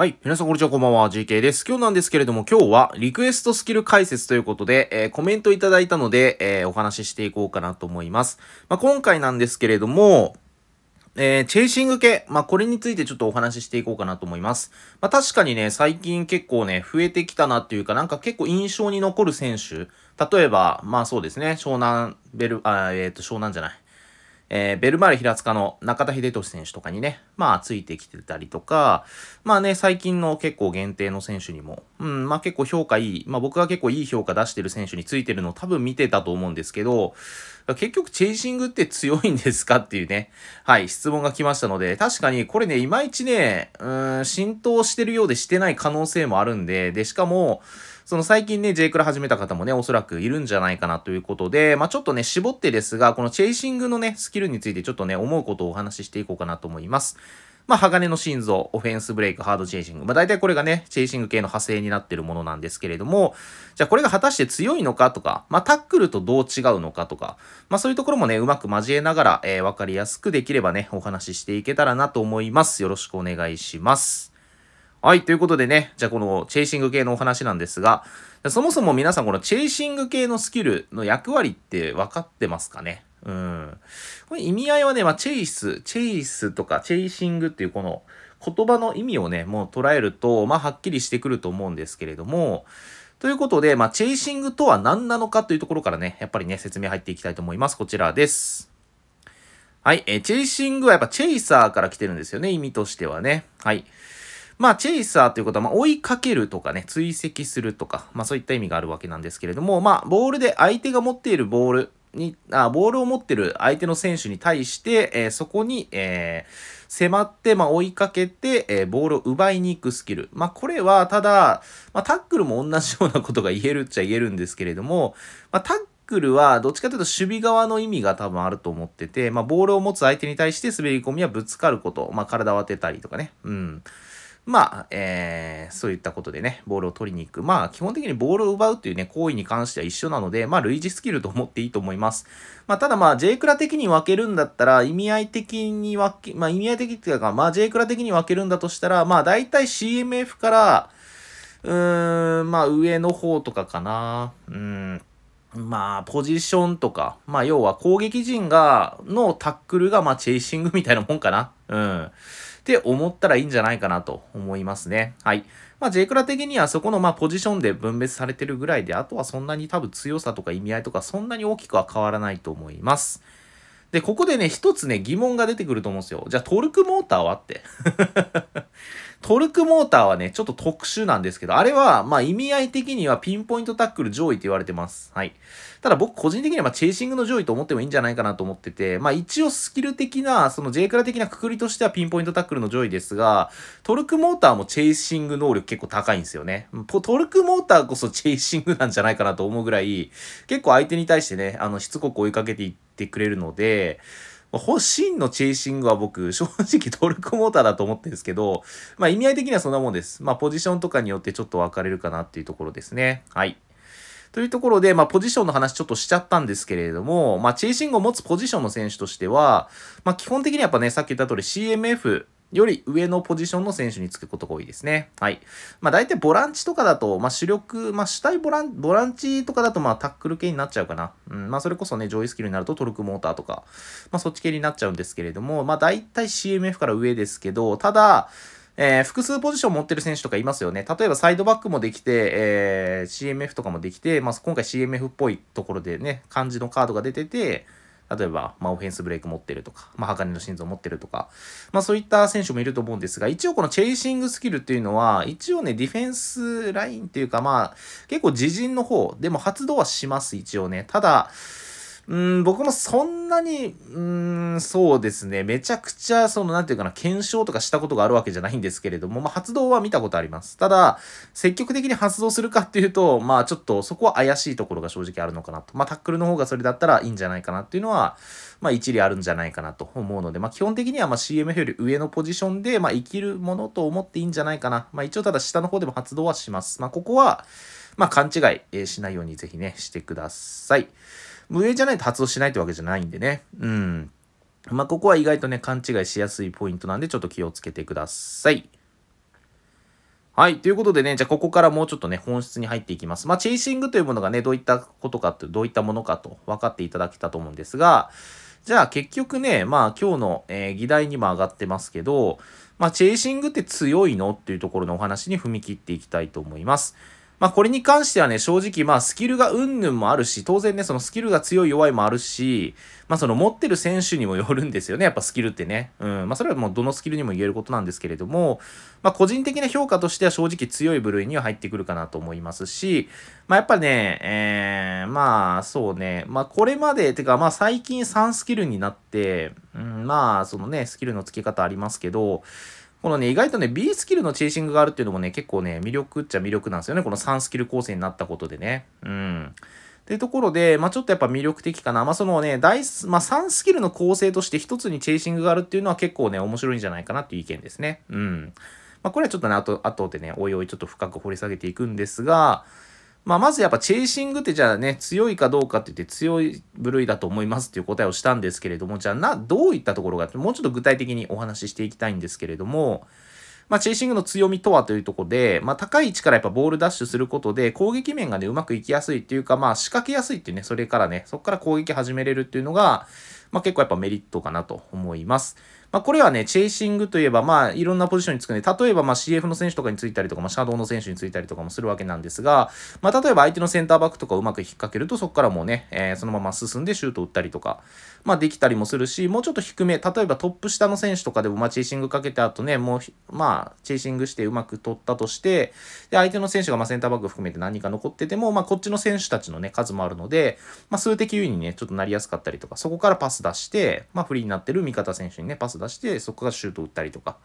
はい。皆さん、こんにちは。こんばんは。GK です。今日なんですけれども、今日はリクエストスキル解説ということで、えー、コメントいただいたので、えー、お話ししていこうかなと思います。まあ、今回なんですけれども、えー、チェイシング系。まあ、これについてちょっとお話ししていこうかなと思います。まあ、確かにね、最近結構ね、増えてきたなっていうか、なんか結構印象に残る選手。例えば、まあそうですね、湘南ベル、あえっ、ー、と、湘南じゃない。えー、ベルマーレ平塚の中田秀俊選手とかにね、まあついてきてたりとか、まあね、最近の結構限定の選手にも、うん、まあ結構評価いい、まあ僕が結構いい評価出してる選手についてるの多分見てたと思うんですけど、結局チェイシングって強いんですかっていうね、はい、質問が来ましたので、確かにこれね、いまいちね、うん、浸透してるようでしてない可能性もあるんで、で、しかも、その最近ね、J クラ始めた方もね、おそらくいるんじゃないかなということで、まあ、ちょっとね、絞ってですが、このチェイシングのね、スキルについてちょっとね、思うことをお話ししていこうかなと思います。まあ、鋼の心臓、オフェンスブレイク、ハードチェイシング。まあ、大体これがね、チェイシング系の派生になってるものなんですけれども、じゃあこれが果たして強いのかとか、まあ、タックルとどう違うのかとか、まあ、そういうところもね、うまく交えながら、えー、わかりやすくできればね、お話ししていけたらなと思います。よろしくお願いします。はい、ということでね、じゃあこのチェイシング系のお話なんですが、そもそも皆さんこのチェイシング系のスキルの役割って分かってますかねうん。これ意味合いはね、まあ、チェイス、チェイスとかチェイシングっていうこの言葉の意味をね、もう捉えると、まあ、はっきりしてくると思うんですけれども、ということで、まあ、チェイシングとは何なのかというところからね、やっぱりね、説明入っていきたいと思います。こちらです。はい、えチェイシングはやっぱチェイサーから来てるんですよね、意味としてはね。はい。まあ、チェイサーということは、まあ、追いかけるとかね、追跡するとか、まあ、そういった意味があるわけなんですけれども、まあ、ボールで相手が持っているボール、にあボールを持っている相手の選手に対して、えー、そこに、えー、迫って、まあ、追いかけて、えー、ボールを奪いに行くスキル。まあ、これはただ、まあ、タックルも同じようなことが言えるっちゃ言えるんですけれども、まあ、タックルはどっちかというと守備側の意味が多分あると思ってて、まあ、ボールを持つ相手に対して滑り込みはぶつかること、まあ、体を当てたりとかね。うん。まあ、えー、そういったことでね、ボールを取りに行く。まあ、基本的にボールを奪うというね、行為に関しては一緒なので、まあ、類似スキルと思っていいと思います。まあ、ただまあ、J クラ的に分けるんだったら、意味合い的に分け、まあ、意味合い的っていうか、まあ、J クラ的に分けるんだとしたら、まあ、大体 CMF から、うーん、まあ、上の方とかかな。うん。まあ、ポジションとか、まあ、要は攻撃陣が、のタックルが、まあ、チェイシングみたいなもんかな。うん。って思ったらいいんじゃないかなと思いますね。はい。まあ、J クラ的にはそこのまあポジションで分別されてるぐらいで、あとはそんなに多分強さとか意味合いとかそんなに大きくは変わらないと思います。で、ここでね、一つね、疑問が出てくると思うんですよ。じゃあ、トルクモーターはって。トルクモーターはね、ちょっと特殊なんですけど、あれは、まあ意味合い的にはピンポイントタックル上位って言われてます。はい。ただ僕個人的にはまあチェイシングの上位と思ってもいいんじゃないかなと思ってて、まあ一応スキル的な、その J クラ的なくくりとしてはピンポイントタックルの上位ですが、トルクモーターもチェイシング能力結構高いんですよね。トルクモーターこそチェイシングなんじゃないかなと思うぐらい、結構相手に対してね、あの、しつこく追いかけていってくれるので、真のチェイシングは僕、正直トルクモーターだと思ってるんですけど、まあ意味合い的にはそんなもんです。まあポジションとかによってちょっと分かれるかなっていうところですね。はい。というところで、まあ、ポジションの話ちょっとしちゃったんですけれども、まあ、チェイシングを持つポジションの選手としては、まあ、基本的にやっぱね、さっき言った通り CMF より上のポジションの選手につくことが多いですね。はい。まあ大体ボランチとかだと、まあ主力、まあ主体ボラン、ボランチとかだとまあタックル系になっちゃうかな。うん、まあそれこそね、上位スキルになるとトルクモーターとか、まあそっち系になっちゃうんですけれども、まあ大体 CMF から上ですけど、ただ、えー、複数ポジション持ってる選手とかいますよね。例えばサイドバックもできて、えー、CMF とかもできて、まあ今回 CMF っぽいところでね、感じのカードが出てて、例えば、まあ、オフェンスブレイク持ってるとか、まあ、鋼の心臓持ってるとか、まあ、そういった選手もいると思うんですが、一応このチェイシングスキルっていうのは、一応ね、ディフェンスラインっていうか、まあ、結構自陣の方でも発動はします、一応ね。ただ、うん、僕もそんなに、うん、そうですね、めちゃくちゃ、その、なんていうかな、検証とかしたことがあるわけじゃないんですけれども、まあ、発動は見たことあります。ただ、積極的に発動するかっていうと、まあ、ちょっと、そこは怪しいところが正直あるのかなと。まあ、タックルの方がそれだったらいいんじゃないかなっていうのは、まあ、一理あるんじゃないかなと思うので、まあ、基本的には、まあ、CMF より上のポジションで、まあ、生きるものと思っていいんじゃないかな。まあ、一応、ただ、下の方でも発動はします。まあ、ここは、まあ、勘違い、えしないようにぜひね、してください。無縁じゃないと発動しないってわけじゃないんでね。うん。まあ、ここは意外とね、勘違いしやすいポイントなんで、ちょっと気をつけてください。はい。ということでね、じゃあここからもうちょっとね、本質に入っていきます。まあ、チェイシングというものがね、どういったことかと、どういったものかと分かっていただけたと思うんですが、じゃあ結局ね、まあ今日の、えー、議題にも上がってますけど、まあチェイシングって強いのっていうところのお話に踏み切っていきたいと思います。まあ、これに関してはね、正直、まあ、スキルがうんぬんもあるし、当然ね、そのスキルが強い弱いもあるし、まあ、その持ってる選手にもよるんですよね、やっぱスキルってね。うん、まあ、それはもうどのスキルにも言えることなんですけれども、まあ、個人的な評価としては正直強い部類には入ってくるかなと思いますし、まあ、やっぱね、えー、まあ、そうね、まあ、これまで、てか、まあ、最近3スキルになって、うん、まあ、そのね、スキルの付け方ありますけど、このね、意外とね、B スキルのチェイシングがあるっていうのもね、結構ね、魅力っちゃ魅力なんですよね。この3スキル構成になったことでね。うん。っていうところで、まあ、ちょっとやっぱ魅力的かな。まあ、そのね、第、まあ、3スキルの構成として1つにチェイシングがあるっていうのは結構ね、面白いんじゃないかなっていう意見ですね。うん。まあ、これはちょっとね、あと、とでね、おいおいちょっと深く掘り下げていくんですが、まあ、まずやっぱチェイシングってじゃあね、強いかどうかって言って強い部類だと思いますっていう答えをしたんですけれども、じゃあな、どういったところがもうちょっと具体的にお話ししていきたいんですけれども、まあ、チェイシングの強みとはというとこで、まあ、高い位置からやっぱボールダッシュすることで、攻撃面がね、うまくいきやすいっていうか、まあ、仕掛けやすいっていうね、それからね、そこから攻撃始めれるっていうのが、まあ、結構やっぱメリットかなと思います。まあ、これはね、チェイシングといえば、まあ、いろんなポジションにつくんで、例えば、まあ、CF の選手とかについたりとか、まあ、シャドウの選手についたりとかもするわけなんですが、まあ、例えば相手のセンターバックとかをうまく引っ掛けると、そこからもうね、えー、そのまま進んでシュート打ったりとか、まあ、できたりもするし、もうちょっと低め、例えばトップ下の選手とかでも、まあ、チェイシングかけた後ね、もう、まあ、チェイシングしてうまく取ったとして、で、相手の選手が、まあ、センターバック含めて何か残ってても、まあ、こっちの選手たちのね、数もあるので、まあ、数的優位にね、ちょっとなりやすかったりとか、そこからパス出して、まあ、フリーになってる味方選手にね、パス出して、そこからシュート打ったりとか。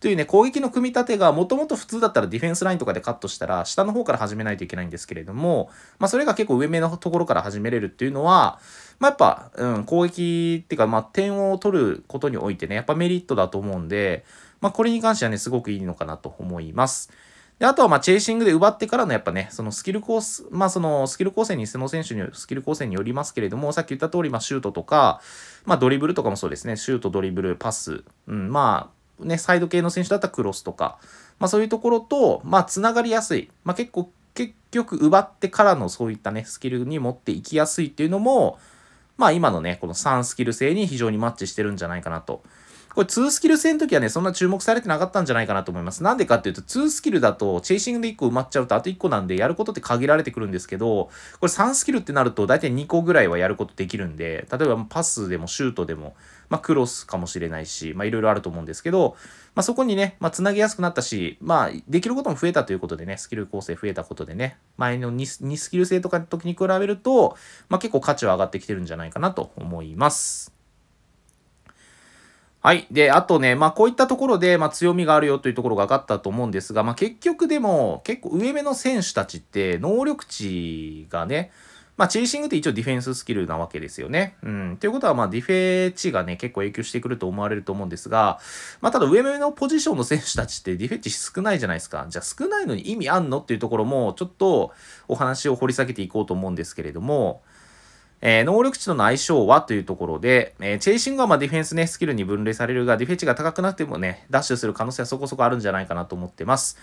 というね、攻撃の組み立てが、もともと普通だったらディフェンスラインとかでカットしたら、下の方から始めないといけないんですけれども、まあ、それが結構上目のところから始めれるっていうのは、まあ、やっぱ、うん、攻撃っていうか、まあ、点を取ることにおいてね、やっぱメリットだと思うんで、まあ、これに関してはね、すごくいいのかなと思います。で、あとは、まチェイシングで奪ってからの、やっぱね、そのスキルコース、まあ、そのスキル構成に、その選手による、スキル構成によりますけれども、さっき言った通り、まシュートとか、まあ、ドリブルとかもそうですね、シュート、ドリブル、パス、うん、まあ、ね、サイド系の選手だったらクロスとか、まあ、そういうところと、まあ、つながりやすい、まあ、結構、結局、奪ってからのそういったね、スキルに持っていきやすいっていうのも、まあ、今のね、この3スキル性に非常にマッチしてるんじゃないかなと。これ2スキル戦の時はね、そんな注目されてなかったんじゃないかなと思います。なんでかっていうと、2スキルだと、チェイシングで1個埋まっちゃうと、あと1個なんで、やることって限られてくるんですけど、これ3スキルってなると、大体2個ぐらいはやることできるんで、例えばパスでもシュートでも、まあ、クロスかもしれないし、まあ、いろいろあると思うんですけど、まあ、そこにね、まあ、繋げやすくなったし、まあ、できることも増えたということでね、スキル構成増えたことでね、前の 2, 2スキル制とかの時に比べると、まあ、結構価値は上がってきてるんじゃないかなと思います。はい。で、あとね、まあ、こういったところで、まあ、強みがあるよというところが分かったと思うんですが、まあ、結局でも、結構上目の選手たちって、能力値がね、まあ、チェイシングって一応ディフェンススキルなわけですよね。うん。ということは、まあ、ディフェ値がね、結構影響してくると思われると思うんですが、まあ、ただ上目のポジションの選手たちってディフェ値少ないじゃないですか。じゃあ少ないのに意味あんのっていうところも、ちょっとお話を掘り下げていこうと思うんですけれども、えー、能力値との相性はというところで、えー、チェイシングはまあディフェンスね、スキルに分類されるが、ディフェンスが高くなってもね、ダッシュする可能性はそこそこあるんじゃないかなと思ってます。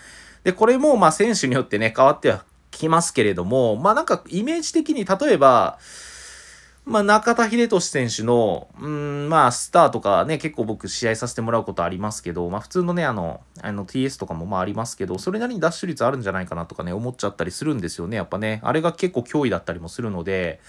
で、これもまあ選手によってね、変わってはきますけれども、まあなんかイメージ的に例えば、まあ、中田秀俊選手の、うん、まあ、スターとかね、結構僕試合させてもらうことありますけど、まあ、普通のね、あの、あの TS とかもまあありますけど、それなりにダッシュ率あるんじゃないかなとかね、思っちゃったりするんですよね、やっぱね。あれが結構脅威だったりもするので、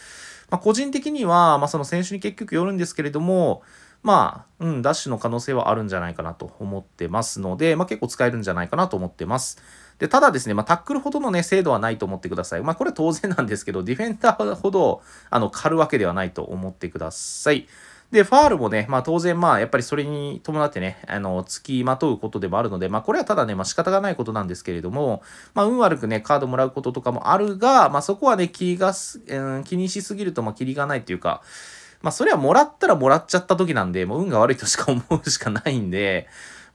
まあ、個人的には、まあ、その選手に結局よるんですけれども、まあ、うん、ダッシュの可能性はあるんじゃないかなと思ってますので、まあ、結構使えるんじゃないかなと思ってます。で、ただですね、まあ、タックルほどのね、精度はないと思ってください。まあ、これは当然なんですけど、ディフェンダーほど、あの、狩るわけではないと思ってください。で、ファールもね、まあ当然まあやっぱりそれに伴ってね、あの、付きまとうことでもあるので、まあこれはただね、まあ仕方がないことなんですけれども、まあ運悪くね、カードもらうこととかもあるが、まあそこはね、気がす、うー、気にしすぎるとまあキリがないっていうか、まあそれはもらったらもらっちゃった時なんで、もう運が悪いとしか思うしかないんで、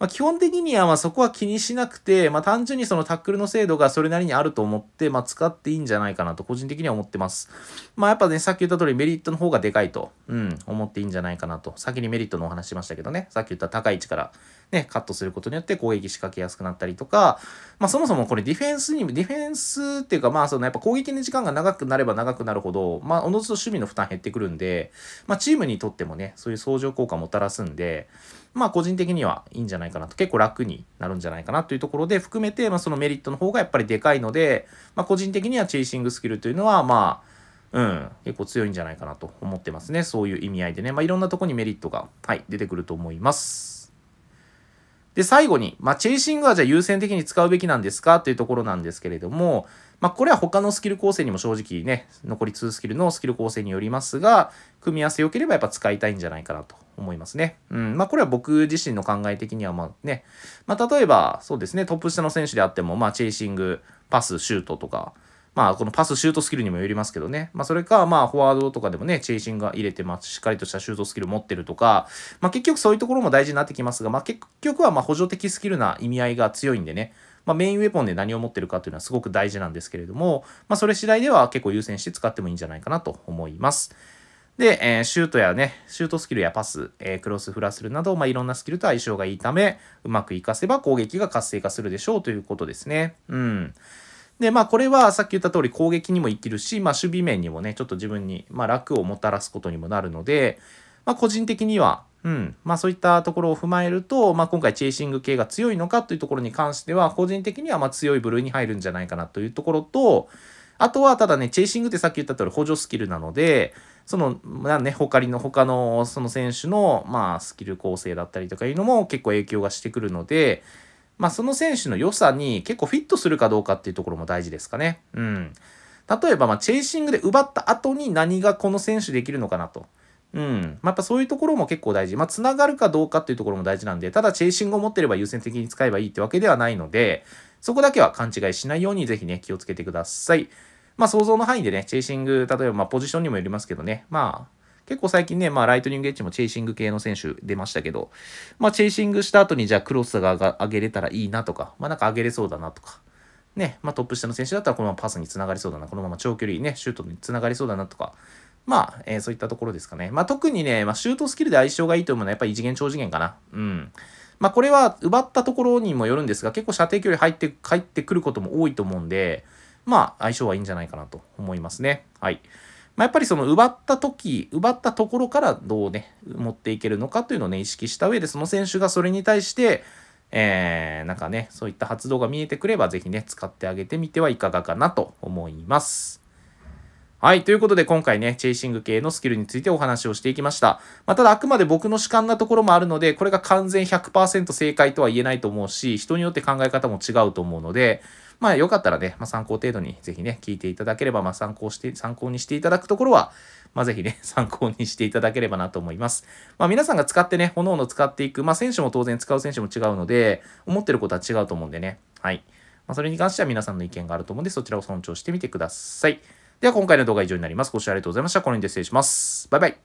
まあ、基本的にはまそこは気にしなくて、まあ、単純にそのタックルの精度がそれなりにあると思って、まあ、使っていいんじゃないかなと個人的には思ってます。まあ、やっぱね、さっき言った通りメリットの方がでかいと、うん、思っていいんじゃないかなと。先にメリットのお話しましたけどね、さっき言った高い位置からね、カットすることによって攻撃仕掛けやすくなったりとか、まあそもそもこれディフェンスに、ディフェンスっていうかまあそのやっぱ攻撃の時間が長くなれば長くなるほど、まあおのずと守備の負担減ってくるんで、まあチームにとってもね、そういう相乗効果もたらすんで、まあ個人的にはいいんじゃないかなと、結構楽になるんじゃないかなというところで含めて、まあそのメリットの方がやっぱりでかいので、まあ個人的にはチェイシングスキルというのはまあ、うん、結構強いんじゃないかなと思ってますね。そういう意味合いでね。まあ、いろんなとこにメリットが、はい、出てくると思います。で、最後に、まあ、チェイシングはじゃあ優先的に使うべきなんですかというところなんですけれども、まあ、これは他のスキル構成にも正直ね、残り2スキルのスキル構成によりますが、組み合わせ良ければやっぱ使いたいんじゃないかなと思いますね。うん。まあ、これは僕自身の考え的にはまね、まあ、例えば、そうですね、トップ下の選手であっても、まあ、チェイシング、パス、シュートとか、まあ、このパスシュートスキルにもよりますけどね。まあ、それか、まあ、フォワードとかでもね、チェイシングが入れて、まあ、しっかりとしたシュートスキル持ってるとか、まあ、結局そういうところも大事になってきますが、まあ、結局は、まあ、補助的スキルな意味合いが強いんでね。まあ、メインウェポンで何を持ってるかというのはすごく大事なんですけれども、まあ、それ次第では結構優先して使ってもいいんじゃないかなと思います。で、えー、シュートやね、シュートスキルやパス、えー、クロスフラスルなど、まあ、いろんなスキルと相性がいいため、うまく活かせば攻撃が活性化するでしょうということですね。うん。で、まあこれはさっき言った通り攻撃にも生きるし、まあ守備面にもね、ちょっと自分に、まあ、楽をもたらすことにもなるので、まあ個人的には、うん、まあそういったところを踏まえると、まあ今回チェイシング系が強いのかというところに関しては、個人的にはまあ強い部類に入るんじゃないかなというところと、あとはただね、チェイシングってさっき言った通り補助スキルなので、その、まあね、他の、他のその選手の、まあスキル構成だったりとかいうのも結構影響がしてくるので、まあ、その選手の良さに結構フィットするかどうかっていうところも大事ですかね。うん。例えば、まチェイシングで奪った後に何がこの選手できるのかなと。うん。まあ、やっぱそういうところも結構大事。まあ、繋がるかどうかっていうところも大事なんで、ただチェイシングを持ってれば優先的に使えばいいってわけではないので、そこだけは勘違いしないようにぜひね、気をつけてください。まあ、想像の範囲でね、チェイシング、例えばまポジションにもよりますけどね、まあ、結構最近ね、まあ、ライトニングエッジもチェイシング系の選手出ましたけど、まあ、チェイシングした後に、じゃあクロスが上げれたらいいなとか、まあ、なんか上げれそうだなとか、ね、まあ、トップ下の選手だったらこのままパスにつながりそうだな、このまま長距離ね、シュートにつながりそうだなとか、まあ、えー、そういったところですかね。まあ、特にね、まあ、シュートスキルで相性がいいと思うのはやっぱり異次元超次元かな。うん。まあ、これは奪ったところにもよるんですが、結構射程距離入って、入ってくることも多いと思うんで、まあ、相性はいいんじゃないかなと思いますね。はい。まあ、やっぱりその奪った時、奪ったところからどうね、持っていけるのかというのをね、意識した上で、その選手がそれに対して、えー、なんかね、そういった発動が見えてくれば、ぜひね、使ってあげてみてはいかがかなと思います。はい。ということで、今回ね、チェイシング系のスキルについてお話をしていきました。まあ、ただ、あくまで僕の主観なところもあるので、これが完全100%正解とは言えないと思うし、人によって考え方も違うと思うので、まあよかったらね、まあ参考程度にぜひね、聞いていただければ、まあ参考して、参考にしていただくところは、まあぜひね、参考にしていただければなと思います。まあ皆さんが使ってね、各の使っていく、まあ選手も当然使う選手も違うので、思ってることは違うと思うんでね。はい。まあそれに関しては皆さんの意見があると思うんで、そちらを尊重してみてください。では今回の動画は以上になります。ご視聴ありがとうございました。この辺で失礼します。バイバイ。